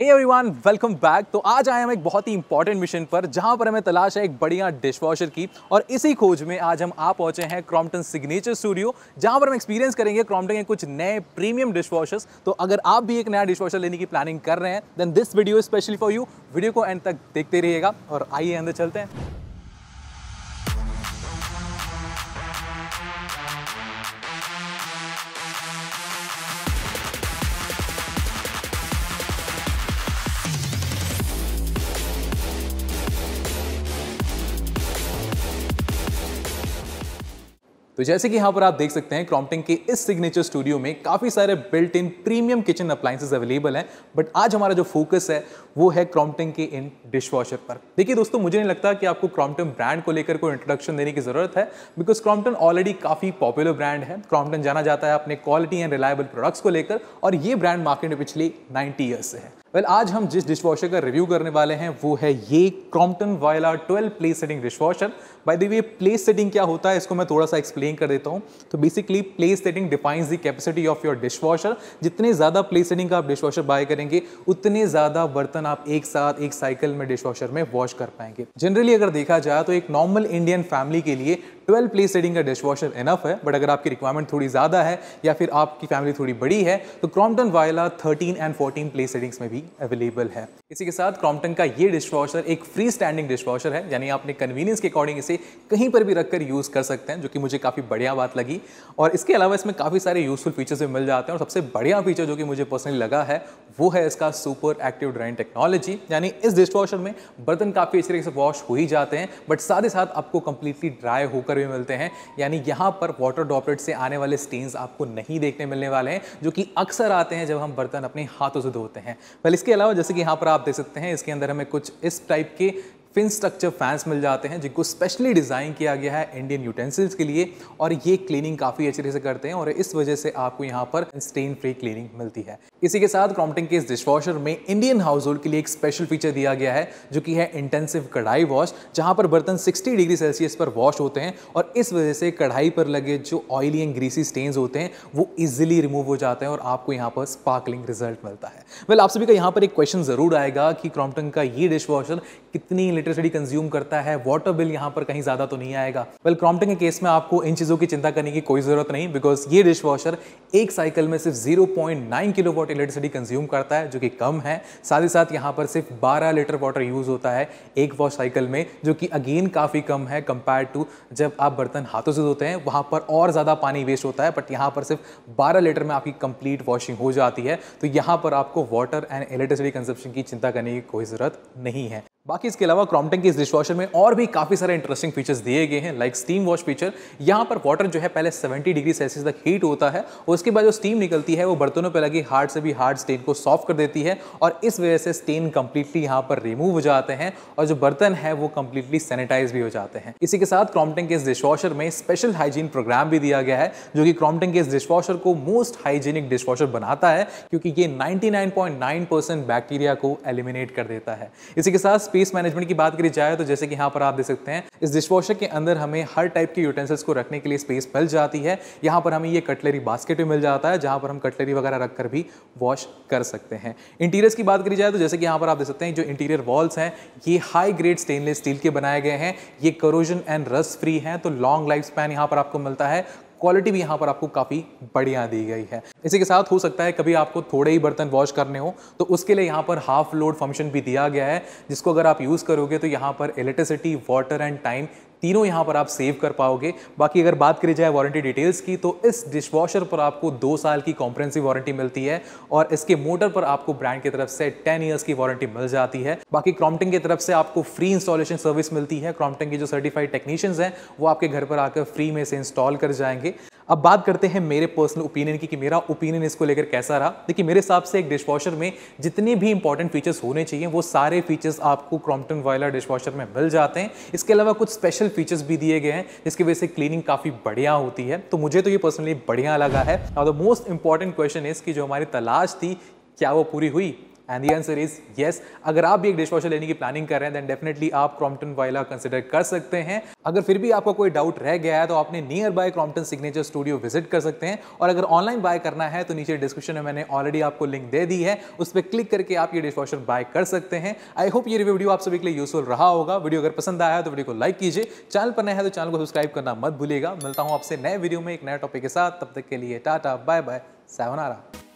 hey everyone welcome back तो आज आए हम एक बहुत ही इंपॉर्टेंट मिशन पर जहां पर हमें तलाश है एक बढ़िया डिश वॉशर की और इसी खोज में आज हम आ पहुंचे हैं क्रॉम्पटन सिग्नेचर स्टूडियो जहां पर हम एक्सपीरियंस करेंगे क्रॉम्पटन के कुछ नए प्रीमियम डिश वॉशर्स तो अगर आप भी एक नया डिश वॉशर लेने की प्लानिंग कर रहे हैं then this video specially for you video को एंड तक देखते रहिएगा और आइए अंदर चलते हैं तो जैसे कि यहाँ पर आप देख सकते हैं क्रॉम्पटिंग के इस सिग्नेचर स्टूडियो में काफ़ी सारे built in premium kitchen appliances available हैं बट आज हमारा जो फोकस है वो है क्रॉम्पटिंग के इन वॉशर पर देखिए दोस्तों मुझे नहीं लगता कि आपको क्रॉम्पटन ब्रांड को लेकर कोई इंट्रोडक्शन देने की ज़रूरत है बिकॉज क्रॉम्पटन ऑलरेडी काफ़ी पॉपुलर ब्रांड है क्रॉम्पटन जाना जाता है अपने क्वालिटी एंड रिलायबल प्रोडक्ट्स को लेकर और ये ब्रांड मार्केट में पिछले नाइन्टी ईयर्स से है वेल well, आज हम जिस डिश वॉशर का रिव्यू करने वाले हैं वो है ये क्रॉम्पटन वायला 12 place setting dish washer by the way place setting क्या होता है इसको मैं थोड़ा सा एक्सप्लेन कर देता हूँ तो basically place setting defines the capacity of your dish washer जितने ज़्यादा प्ले सेटिंग का आप डिश वॉशर बाय करेंगे उतने ज़्यादा बर्तन आप एक साथ एक साइकिल में डिश वॉशर में वॉश कर पाएंगे जनरली अगर देखा जाए तो एक नॉर्मल इंडियन फैमिली के लिए ट्वेल्व प्लेस रेडिंग का डिश वॉशर इनफ है बट अगर आपकी रिक्वायरमेंट थोड़ी ज़्यादा है या फिर आपकी फैमिली थोड़ी बड़ी है तो क्रॉम्पटन वायला थर्टीन एंड फोर्टीन प्लेस रेडिंग्स में भी अवेलेबल है इसी के साथ क्रॉम्पटन का ये डिश वॉशर एक फ्री स्टैंडिंग डिश वॉशर है यानी आप अपने कन्वीनियंस के अकॉर्डिंग इसे कहीं पर भी रखकर यूज़ कर सकते हैं जो कि मुझे काफ़ी बढ़िया बात लगी और इसके अलावा इसमें काफ़ी सारे यूज़फुल फीचर्स भी मिल जाते हैं और सबसे बढ़िया फीचर जो कि मुझे पर्सनली लगा है वो है इसका सुपर एक्टिव ड्राइन टेक्नोलॉजी यानी इस डिश वॉशर में बर्तन काफ़ी अच्छे तरीके से वॉश हो ही जाते हैं बट साथ ही साथ आपको कंप्लीटली ड्राई होकर पर भी मिलते हैं यानी यहाँ पर वाटर ड्रॉपलेट से आने वाले स्टेन्स आपको नहीं देखने मिलने वाले हैं जो कि अक्सर आते हैं जब हम बर्तन अपने हाथों से धोते हैं पर इसके अलावा जैसे कि यहाँ पर आप देख सकते हैं इसके अंदर हमें कुछ इस टाइप के फिन स्ट्रक्चर फैंस मिल जाते हैं जिनको स्पेशली डिज़ाइन किया गया है इंडियन यूटेंसिल्स के लिए और ये क्लीनिंग काफ़ी अच्छे से करते हैं और इस वजह से आपको यहाँ पर स्टेन फ्री क्लीनिंग मिलती है इसी के साथ क्रॉम्पटन के इस डिशवॉशर में इंडियन हाउस होल्ड के लिए एक स्पेशल फीचर दिया गया है जो कि है इंटेंसिव कढ़ाई वॉश जहां पर बर्तन 60 डिग्री सेल्सियस पर वॉश होते हैं और इस वजह से कढ़ाई पर लगे जो ऑयली एंड ग्रीसी स्टेन्स होते हैं वो ईजिली रिमूव हो जाते हैं और आपको यहाँ पर स्पार्कलिंग रिजल्ट मिलता है वेल आप सभी का यहाँ पर एक क्वेश्चन जरूर आएगा कि क्रॉम्पटन का ये डिशवॉशर कितनी इलेक्ट्रिसिटी कंज्यूम करता है वाटर बिल यहाँ पर कहीं ज़्यादा तो नहीं आएगा वेल क्रॉम्पटन के केस में आपको इन चीज़ों की चिंता करने की कोई ज़रूरत नहीं बिकॉज ये डिशवॉशर एक साइकिल में सिर्फ zero point nine electricity consume करता है जो कि कम है साथ ही साथ यहाँ पर सिर्फ 12 लीटर वाटर यूज़ होता है एक वॉश साइकिल में जो कि अगेन काफ़ी कम है कंपेयर टू जब आप बर्तन हाथों से धोते हैं वहाँ पर और ज़्यादा पानी वेस्ट होता है बट यहाँ पर सिर्फ बारह लीटर में आपकी कंप्लीट वॉशिंग हो जाती है तो यहाँ पर आपको वाटर एंड इलेक्ट्रिसिटी कंजप्शन की चिंता करने की कोई ज़रूरत नहीं है बाकी इसके अलावा क्रॉम्पटन के इस डिश वॉशर में और भी काफ़ी सारे इंटरेस्टिंग फीचर्स दिए गए हैं लाइक स्टीम वॉश फीचर यहाँ पर वाटर जो है पहले 70 डिग्री सेल्सियस तक हीट होता है और उसके बाद जो स्टीम निकलती है वो बर्तनों पर लगी हार्ड से भी हार्ड स्टेन को सॉफ्ट कर देती है और इस वजह से स्टेन कंप्लीटली यहाँ पर रिमूव हो जाते हैं और जो बर्तन है वो कंप्लीटली सैनिटाइज भी हो जाते हैं इसी के साथ क्रॉम्पटन के इस डिश वॉशर में स्पेशल हाइजीन प्रोग्राम भी दिया गया है जो कि क्रॉम्पटन के इस डिश वॉशर को मोस्ट हाइजीनिक डिश वॉशर बनाता है क्योंकि ये 99.9 बैक्टीरिया को एलिमिनेट कर देता है इसी के साथ स्पेस मैनेजमेंट की बात करी जाए तो जैसे कि यहाँ पर आप देख सकते हैं इस डिशवॉशर के अंदर हमें हर टाइप के यूटेंसिल्स को रखने के लिए स्पेस मिल जाती है यहाँ पर हमें ये कटलरी बास्केट भी मिल जाता है जहाँ पर हम कटलरी वगैरह रख कर भी वॉश कर सकते हैं इंटीरियर्स की बात करी जाए तो जैसे कि यहाँ पर आप देख सकते हैं जो इंटीरियर वॉल्स हैं ये हाई ग्रेड स्टेनलेस स्टील के बनाए गए हैं ये करोजन एंड रस फ्री हैं तो लॉन्ग लाइफ स्पैन यहाँ पर आपको मिलता है क्वालिटी भी यहाँ पर आपको काफ़ी बढ़िया दी गई है इसी के साथ हो सकता है कभी आपको थोड़े ही बर्तन वॉश करने हो तो उसके लिए यहाँ पर हाफ लोड फंक्शन भी दिया गया है जिसको अगर आप यूज़ करोगे तो यहाँ पर इलेक्ट्रिसिटी वाटर एंड टाइम तीनों यहाँ पर आप सेव कर पाओगे बाकी अगर बात करी जाए वारंटी डिटेल्स की तो इस डिश वॉशर पर आपको दो साल की कॉम्प्रेंसिव वारंटी मिलती है और इसके मोटर पर आपको ब्रांड की तरफ से टेन ईयर्स की वारंटी मिल जाती है बाकी क्रॉम्पटिंग की तरफ से आपको फ्री इंस्टॉलेशन सर्विस मिलती है क्रॉम्पटन के जो सर्टिफाइड टेक्नीशियंस हैं वो आपके घर पर आकर फ्री में से इंस्टॉल कर जाएंगे अब बात करते हैं मेरे पर्सनल ओपिनियन की कि मेरा ओपिनियन इसको लेकर कैसा रहा देखिए मेरे हिसाब से एक डिश वॉशर में जितने भी इंपॉर्टेंट फीचर्स होने चाहिए वो सारे फीचर्स आपको क्रॉम्पटन वायला डिश वॉशर में मिल जाते हैं इसके अलावा कुछ स्पेशल फीचर्स भी दिए गए हैं जिसकी वजह से क्लीनिंग काफ़ी बढ़िया होती है तो मुझे तो ये पर्सनली बढ़िया लगा है और the most important question is कि जो हमारी तलाश थी क्या वो पूरी हुई and the answer is yes अगर आप भी एक डिश वॉशर लेने की प्लानिंग कर रहे हैं देन डेफिनेटली आप क्रॉम्पटन वाइला कंसिडर कर सकते हैं अगर फिर भी आपका कोई डाउट रह गया है तो आपने nearby Crompton signature studio visit कर सकते हैं और अगर ऑनलाइन बाय करना है तो नीचे डिस्क्रिप्शन में मैंने ऑलरेडी आपको लिंक दे दी है उस पर क्लिक करके आप ये डिश वॉशर बाय कर सकते हैं आई होप ये वीडियो आप सभी के लिए यूजफुल रहा होगा वीडियो अगर पसंद आया तो वीडियो को लाइक कीजिए चैनल पर नया है तो चैनल को सब्सक्राइब करना मत भूलिएगा मिलता हूँ आपसे नए वीडियो में एक नया टॉपिक के साथ तब तक के लिए टाटा बाय बाय आरा